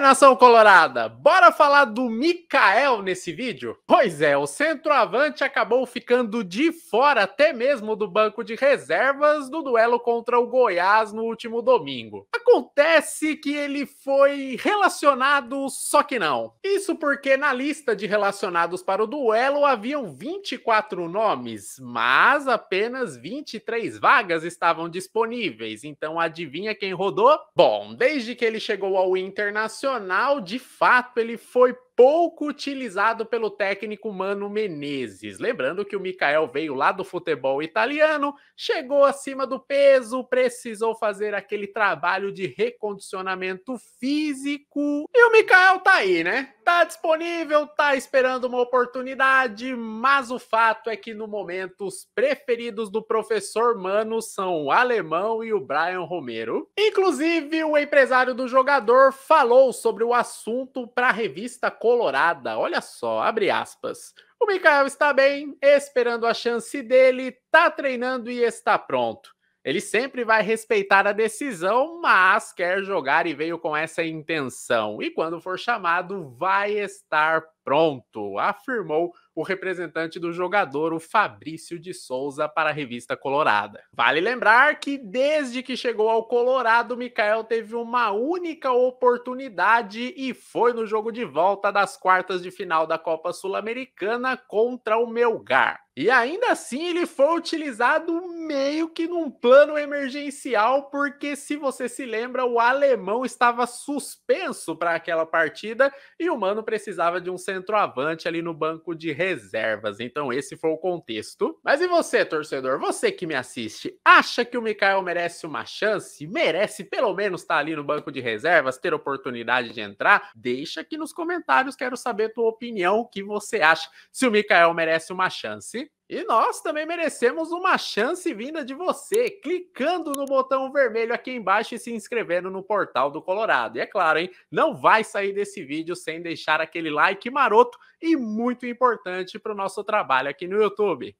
nação colorada! Bora falar do Mikael nesse vídeo? Pois é, o centroavante acabou ficando de fora até mesmo do banco de reservas do duelo contra o Goiás no último domingo. Acontece que ele foi relacionado, só que não. Isso porque na lista de relacionados para o duelo haviam 24 nomes, mas apenas 23 vagas estavam disponíveis. Então adivinha quem rodou? Bom, desde que ele chegou ao Internacional, profissional de fato, ele foi pouco utilizado pelo técnico Mano Menezes. Lembrando que o Mikael veio lá do futebol italiano, chegou acima do peso, precisou fazer aquele trabalho de recondicionamento físico. E o Mikael tá aí, né? Tá disponível, tá esperando uma oportunidade, mas o fato é que no momento os preferidos do professor Mano são o Alemão e o Brian Romero. Inclusive, o empresário do jogador falou sobre o assunto para a revista colorada. Olha só, abre aspas. O Mikael está bem, esperando a chance dele, tá treinando e está pronto. Ele sempre vai respeitar a decisão, mas quer jogar e veio com essa intenção. E quando for chamado, vai estar pronto, afirmou o representante do jogador, o Fabrício de Souza, para a revista Colorada. Vale lembrar que desde que chegou ao Colorado, Mikael teve uma única oportunidade e foi no jogo de volta das quartas de final da Copa Sul-Americana contra o Melgar. E ainda assim ele foi utilizado meio que num plano emergencial, porque se você se lembra, o alemão estava suspenso para aquela partida e o Mano precisava de um centroavante ali no banco de reservas. Então, esse foi o contexto. Mas e você, torcedor? Você que me assiste, acha que o Mikael merece uma chance? Merece pelo menos estar tá ali no banco de reservas, ter oportunidade de entrar? Deixa aqui nos comentários, quero saber tua opinião, o que você acha se o Mikael merece uma chance e nós também merecemos uma chance vinda de você, clicando no botão vermelho aqui embaixo e se inscrevendo no portal do Colorado. E é claro, hein? Não vai sair desse vídeo sem deixar aquele like maroto e muito importante para o nosso trabalho aqui no YouTube.